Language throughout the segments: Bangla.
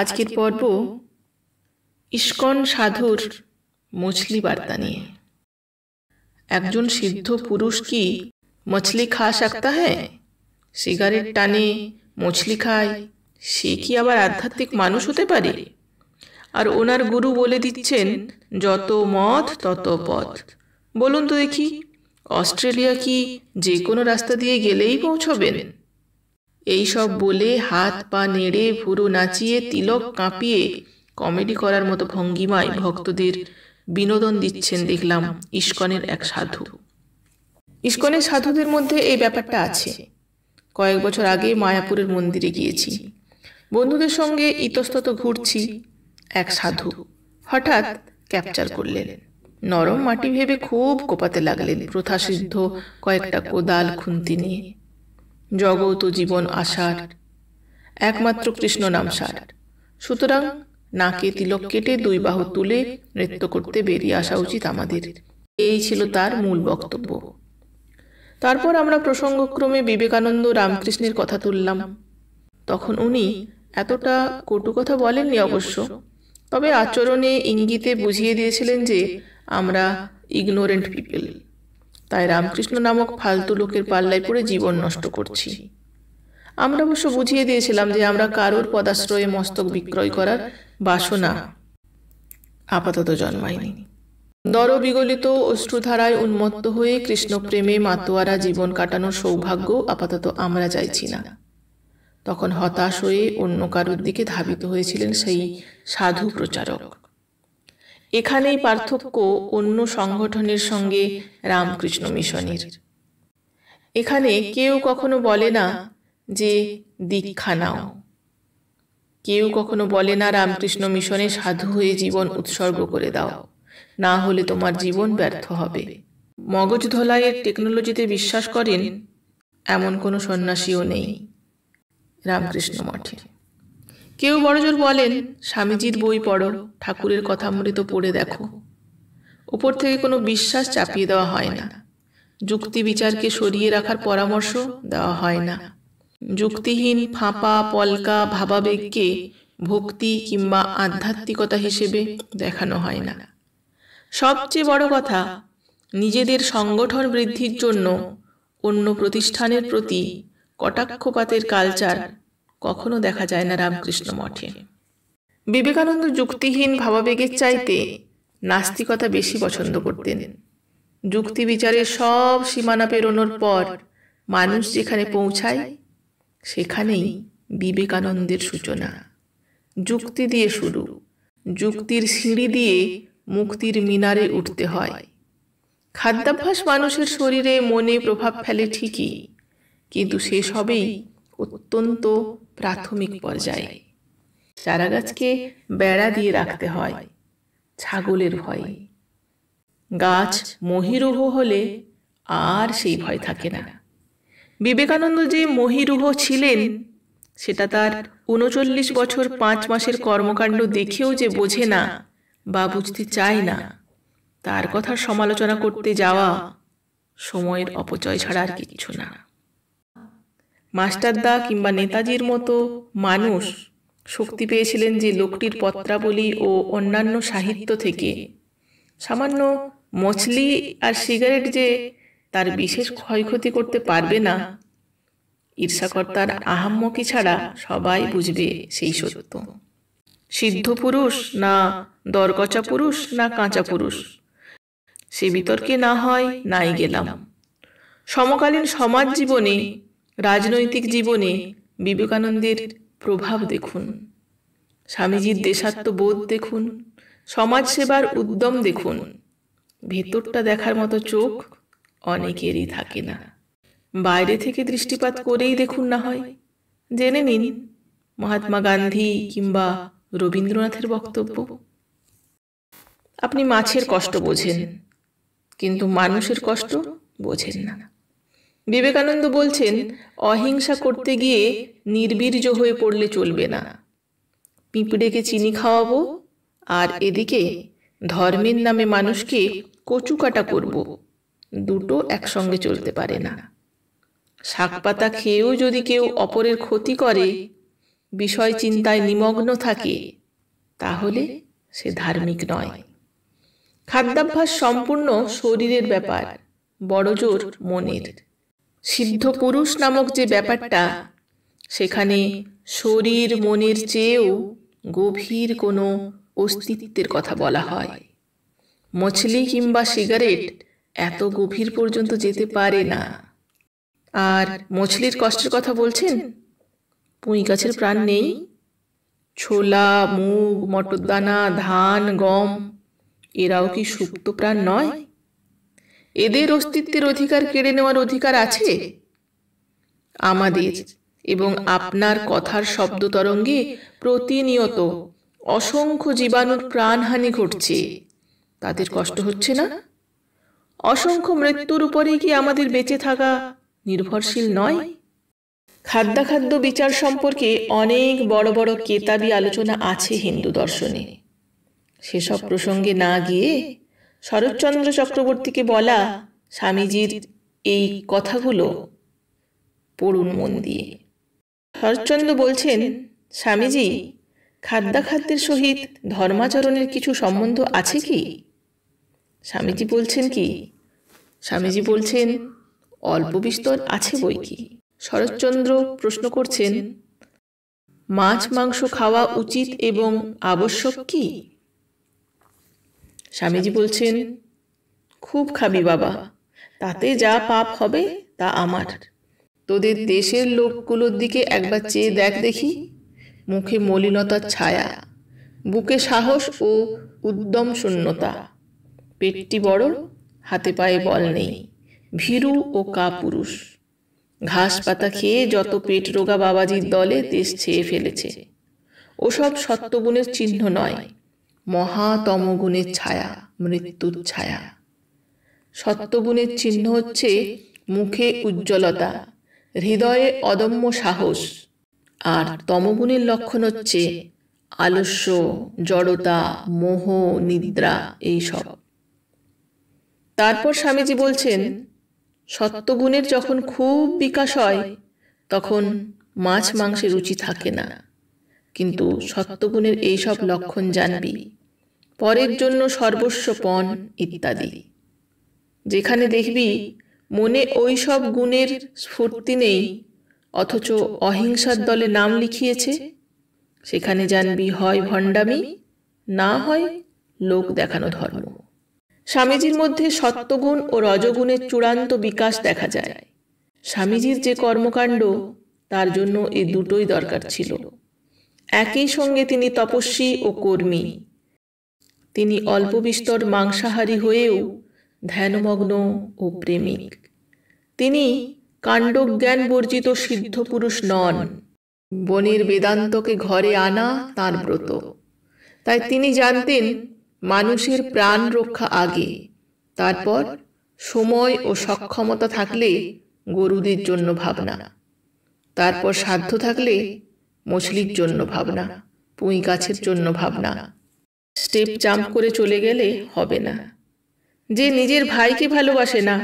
আজকের পর্ব ইস্কন সাধুর মছলি বার্তা নিয়ে একজন সিদ্ধ পুরুষ কি মছলি খা সকতা হ্যাঁ সিগারেট টানে মছলি খায় সে কি আবার আধ্যাত্মিক মানুষ হতে পারে আর ওনার গুরু বলে দিচ্ছেন যত মত তত পথ বলুন তো দেখি অস্ট্রেলিয়া কি যে কোনো রাস্তা দিয়ে গেলেই পৌঁছবেন এইসব বলে হাত পা নেড়ে ভুরু নাচিয়ে তিলক কাঁপিয়ে কমেডি করার মতো ভঙ্গিমায় ভক্তদের বিনোদন দিচ্ছেন দেখলাম ইস্কনের এক সাধু ইস্কনের সাধুদের মধ্যে এই ব্যাপারটা আছে কয়েক বছর আগে মায়াপুরের মন্দিরে গিয়েছি বন্ধুদের সঙ্গে ইতস্তত ঘুরছি এক সাধু হঠাৎ ক্যাপচার করলেন নরম মাটি ভেবে খুব কোপাতে লাগলেন প্রথাসিদ্ধ কয়েকটা কোদাল খুন্তি নিয়ে জগৎ ও জীবন আসার একমাত্র কৃষ্ণ নাম সার সুতরাং নাকে তিলক কেটে দুই বাহু তুলে নৃত্য করতে বেরিয়ে আসা উচিত আমাদের এই ছিল তার মূল বক্তব্য তারপর আমরা প্রসঙ্গক্রমে বিবেকানন্দ রামকৃষ্ণের কথা তুললাম তখন উনি এতটা কটু কথা বলেননি অবশ্য তবে আচরণে ইঙ্গিতে বুঝিয়ে দিয়েছিলেন যে আমরা ইগনোরেন্ট পিপল তাই রামকৃষ্ণ নামক ফালতু লোকের পাল্লায় পড়ে জীবন নষ্ট করছি আমরা অবশ্য বুঝিয়ে দিয়েছিলাম যে আমরা কারোর পদাশ্রয়ে মস্তক বিক্রয় করার বাসনা আপাতত জন্মায়নি বিগলিত অশ্রুধারায় উন্মত্ত হয়ে কৃষ্ণপ্রেমে মাতোয়ারা জীবন কাটানোর সৌভাগ্য আপাতত আমরা চাইছি না তখন হতাশ হয়ে অন্য কারোর দিকে ধাবিত হয়েছিলেন সেই সাধু প্রচারক এখানেই পার্থক্য অন্য সংগঠনের সঙ্গে রামকৃষ্ণ মিশনের এখানে কেউ কখনো বলে না যে দীক্ষা নাও কেউ কখনো বলে না রামকৃষ্ণ মিশনে সাধু হয়ে জীবন উৎসর্গ করে দাও না হলে তোমার জীবন ব্যর্থ হবে মগজ ধলাইয়ের টেকনোলজিতে বিশ্বাস করেন এমন কোনো সন্ন্যাসীও নেই রামকৃষ্ণ মঠে কেউ বড়জোর বলেন স্বামীজির বই পড়ো ঠাকুরের কথা তো পড়ে দেখো ওপর থেকে কোনো বিশ্বাস চাপিয়ে দেওয়া হয় না যুক্তি বিচারকে সরিয়ে রাখার পরামর্শ দেওয়া হয় না যুক্তিহীন ফাঁপা পলকা ভাবাবেগকে ভক্তি কিংবা আধ্যাত্মিকতা হিসেবে দেখানো হয় না সবচেয়ে বড় কথা নিজেদের সংগঠন বৃদ্ধির জন্য অন্য প্রতিষ্ঠানের প্রতি কটাক্ষপাতের কালচার কখনো দেখা যায় না রামকৃষ্ণ মঠে বিবেকানন্দ যুক্তিহীন ভাবাবেগের চাইতে নাস্তিকতা বেশি পছন্দ করতেন যুক্তি বিচারে সব সীমানা পেরোনোর পর মানুষ যেখানে পৌঁছায় সেখানেই বিবেকানন্দের সূচনা যুক্তি দিয়ে শুরু যুক্তির সিঁড়ি দিয়ে মুক্তির মিনারে উঠতে হয় খাদ্যাভ্যাস মানুষের শরীরে মনে প্রভাব ফেলে ঠিকই কিন্তু সেসবেই অত্যন্ত প্রাথমিক পর্যায়ে চারা গাছকে বেড়া দিয়ে রাখতে হয় ছাগলের ভয়ে গাছ মহিরুহ হলে আর সেই ভয় থাকে না বিবেকানন্দ যে মহিরুহ ছিলেন সেটা তার উনচল্লিশ বছর পাঁচ মাসের কর্মকাণ্ড দেখেও যে বোঝে না বা বুঝতে চায় না তার কথার সমালোচনা করতে যাওয়া সময়ের অপচয় ছাড়া আর কিছু না মাস্টারদা কিংবা নেতাজির মতো মানুষ শক্তি পেয়েছিলেন যে লোকটির পত্রাবলী ও অন্যান্য সাহিত্য থেকে সামান্য মছলি আর সিগারেট যে তার বিশেষ ক্ষয়ক্ষতি করতে পারবে না ঈর্ষাকর্তার আহাম্মকি ছাড়া সবাই বুঝবে সেই সত্য সিদ্ধ পুরুষ না দরকচা পুরুষ না কাঁচা পুরুষ সে বিতর্কে না হয় নাই গেলাম সমকালীন সমাজ জীবনে রাজনৈতিক জীবনে বিবেকানন্দের প্রভাব দেখুন স্বামীজির দেশাত্মবোধ দেখুন সমাজ সেবার উদ্যম দেখুন ভেতরটা দেখার মতো চোখ অনেকেরই থাকে না বাইরে থেকে দৃষ্টিপাত করেই দেখুন না হয় জেনে নিন মহাত্মা গান্ধী কিংবা রবীন্দ্রনাথের বক্তব্য আপনি মাছের কষ্ট বোঝেন কিন্তু মানুষের কষ্ট বোঝেন না বিবেকানন্দ বলছেন অহিংসা করতে গিয়ে নির্বীর্য হয়ে পড়লে চলবে না পিঁপড়েকে চিনি খাওয়াবো আর এদিকে ধর্মের নামে মানুষকে কচুকাটা করব দুটো একসঙ্গে চলতে পারে না শাকপাতা খেয়েও যদি কেউ অপরের ক্ষতি করে বিষয় চিন্তায় নিমগ্ন থাকে তাহলে সে ধার্মিক নয় খাদ্যাভ্যাস সম্পূর্ণ শরীরের ব্যাপার বড়জোর মনের সিদ্ধ পুরুষ নামক যে ব্যাপারটা সেখানে শরীর মনের চেয়েও গভীর কোনো অস্তিত্বের কথা বলা হয় মছলি কিংবা সিগারেট এত গভীর পর্যন্ত যেতে পারে না আর মছলির কষ্টের কথা বলছেন পুঁই গাছের প্রাণ নেই ছোলা মুগ মটরদানা ধান গম এরাও কি সুপ্ত প্রাণ নয় এদের অস্তিত্বের অধিকার কেড়ে নেওয়ার অধিকার আছে আমাদের এবং আপনার কথার শব্দ তরঙ্গে প্রতিনিয়ত অসংখ্য জীবাণুর প্রাণহানি ঘটছে তাদের কষ্ট হচ্ছে না অসংখ্য মৃত্যুর উপরে কি আমাদের বেঁচে থাকা নির্ভরশীল নয় খাদ্যাখাদ্য বিচার সম্পর্কে অনেক বড় বড় কেতাবি আলোচনা আছে হিন্দু দর্শনে সেসব প্রসঙ্গে না গিয়ে শরৎচন্দ্র চক্রবর্তীকে বলা স্বামীজির এই কথাগুলো পড়ুন মন দিয়ে শরৎচন্দ্র বলছেন স্বামীজি খাদ্যাখাদ্যের সহিত ধর্মাচরণের কিছু সম্বন্ধ আছে কি স্বামীজি বলছেন কি স্বামীজি বলছেন অল্প বিস্তর আছে বই কি শরৎচন্দ্র প্রশ্ন করছেন মাছ মাংস খাওয়া উচিত এবং আবশ্যক কি স্বামীজি বলছেন খুব খাবি বাবা তাতে যা পাপ হবে তা আমার তোদের দেশের লোকগুলোর দিকে একবার চেয়ে দেখ দেখি মুখে মলিনতার ছায়া বুকে সাহস ও উদ্যম শূন্যতা পেটটি বড় হাতে পায়ে বল নেই ভীরু ও কাপুরুষ ঘাস পাতা খেয়ে যত পেট রোগা বাবাজির দলে দেশ ছেয়ে ফেলেছে ওসব সত্যগুণের চিহ্ন নয় মহাতম গুণের ছায়া মৃত্যুর ছায়া সত্যগুণের চিহ্ন হচ্ছে মুখে উজ্জ্বলতা হৃদয়ে অদম্য সাহস আর তমগুণের লক্ষণ হচ্ছে আলস্য জড়তা মোহ নিদ্রা এইসব তারপর স্বামীজি বলছেন সত্যগুণের যখন খুব বিকাশ হয় তখন মাছ মাংসের রুচি থাকে না কিন্তু সত্যগুণের এইসব লক্ষণ জানবি পরের জন্য সর্বস্বপণ ইত্যাদি যেখানে দেখবি মনে ওই সব গুণের স্ফূর্তি নেই অথচ অহিংসার দলে নাম লিখিয়েছে সেখানে জানবি হয় ভণ্ডামি না হয় লোক দেখানো ধর্ম স্বামীজির মধ্যে সত্যগুণ ও রজগুণের চূড়ান্ত বিকাশ দেখা যায় স্বামীজির যে কর্মকাণ্ড তার জন্য এ দুটোই দরকার ছিল একই সঙ্গে তিনি তপস্বী ও কর্মী তিনি অল্প বিস্তর মাংসাহারী হয়েও ধ্যানমগ্ন ও প্রেমিক তিনি কাণ্ডজ্ঞান বর্জিত সিদ্ধ পুরুষ নন বনের বেদান্তকে ঘরে আনা তার ব্রত তাই তিনি জানতেন মানুষের প্রাণ রক্ষা আগে তারপর সময় ও সক্ষমতা থাকলে গরুদের জন্য ভাবনা তারপর সাধ্য থাকলে মছলির জন্য ভাবনা পুঁই গাছের জন্য ভাবনা স্টেপ জাম্প করে চলে গেলে হবে না যে নিজের ভাইকে ভালোবাসে না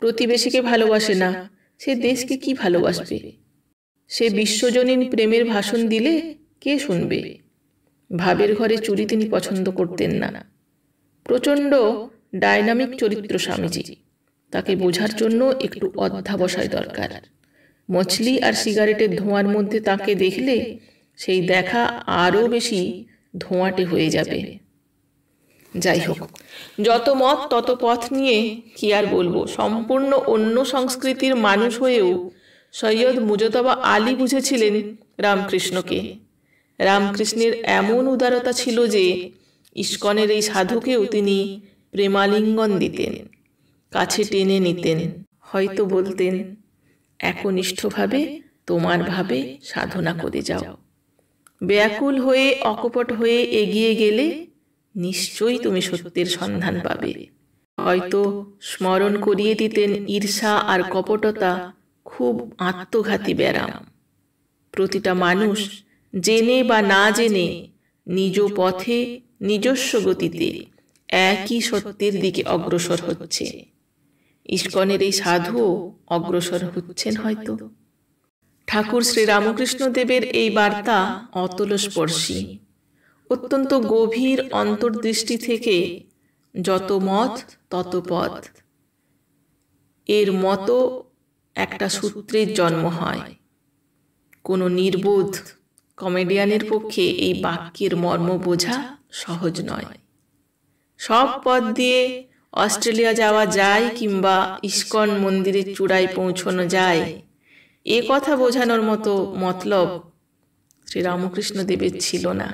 প্রতিবেশীকে ভালোবাসে না সে দেশকে কি ভালোবাসবে সে বিশ্বজনীন প্রেমের ভাষণ দিলে কে শুনবে ভাবের ঘরে চুরি তিনি পছন্দ করতেন না প্রচণ্ড ডায়নামিক চরিত্র স্বামীজি তাকে বোঝার জন্য একটু অধ্যাবসায় দরকার মছলি আর সিগারেটের ধোঁয়ার মধ্যে তাকে দেখলে সেই দেখা আরও বেশি ধোঁয়াটে হয়ে যাবে যাই হোক যত মত তত পথ নিয়ে কি আর বলবো সম্পূর্ণ অন্য সংস্কৃতির মানুষ হয়েও সৈয়দ মুজতবা আলী বুঝেছিলেন রামকৃষ্ণকে রামকৃষ্ণের এমন উদারতা ছিল যে ইস্কনের এই সাধুকেও তিনি প্রেমালিঙ্গন দিতেন কাছে টেনে নিতেন হয়তো বলতেন একনিষ্ঠভাবে তোমার ভাবে সাধনা করে যাও ব্যাকুল হয়ে অকপট হয়ে এগিয়ে গেলে নিশ্চয়ই তুমি সত্যের সন্ধান পাবে হয়তো স্মরণ করিয়ে দিতেন ঈর্ষা আর কপটতা খুব আত্মঘাতী ব্যারাম প্রতিটা মানুষ জেনে বা না জেনে নিজ পথে নিজস্ব গতিতে একই সত্যের দিকে অগ্রসর হচ্ছে ইস্কনের এই সাধুও অগ্রসর হচ্ছেন হয়তো ঠাকুর শ্রী রামকৃষ্ণদেবের এই বার্তা অতলস্পর্শী অত্যন্ত গভীর অন্তর্দৃষ্টি থেকে যত মত তত পথ এর মতো একটা সূত্রের জন্ম হয় কোনো নির্বোধ কমেডিয়ানের পক্ষে এই বাক্যের মর্ম বোঝা সহজ নয় সব পথ দিয়ে অস্ট্রেলিয়া যাওয়া যায় কিংবা ইস্কন মন্দিরের চূড়ায় পৌঁছানো যায় এ কথা বোঝানোর মতো মতলব শ্রীরামকৃষ্ণদেবের ছিল না